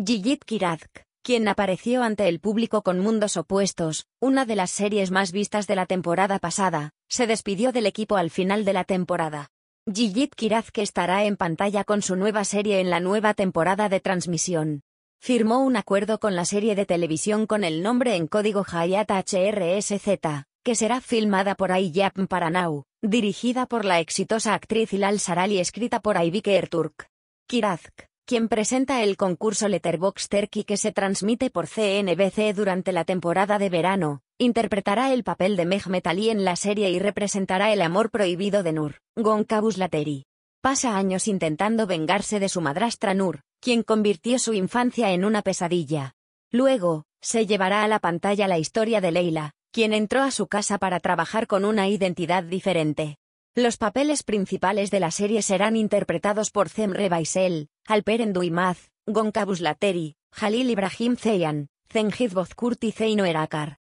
Gigit Kirazk, quien apareció ante el público con Mundos Opuestos, una de las series más vistas de la temporada pasada, se despidió del equipo al final de la temporada. Gigit Kirazk estará en pantalla con su nueva serie en la nueva temporada de transmisión. Firmó un acuerdo con la serie de televisión con el nombre en código Hayat HRSZ, que será filmada por Ayyap Paranau, dirigida por la exitosa actriz Ilal Saral y escrita por Aybike Erturk. Kirazk, quien presenta el concurso Letterbox Turkey que se transmite por CNBC durante la temporada de verano, interpretará el papel de Mehmet Ali en la serie y representará el amor prohibido de Nur, Goncabus Lateri. Pasa años intentando vengarse de su madrastra Nur, quien convirtió su infancia en una pesadilla. Luego, se llevará a la pantalla la historia de Leila, quien entró a su casa para trabajar con una identidad diferente. Los papeles principales de la serie serán interpretados por Zemre Baisel, Alperen Duimaz, Goncabus Lateri, Jalil Ibrahim Zeyan, Zengiz Bozkurti Zeino Erakar.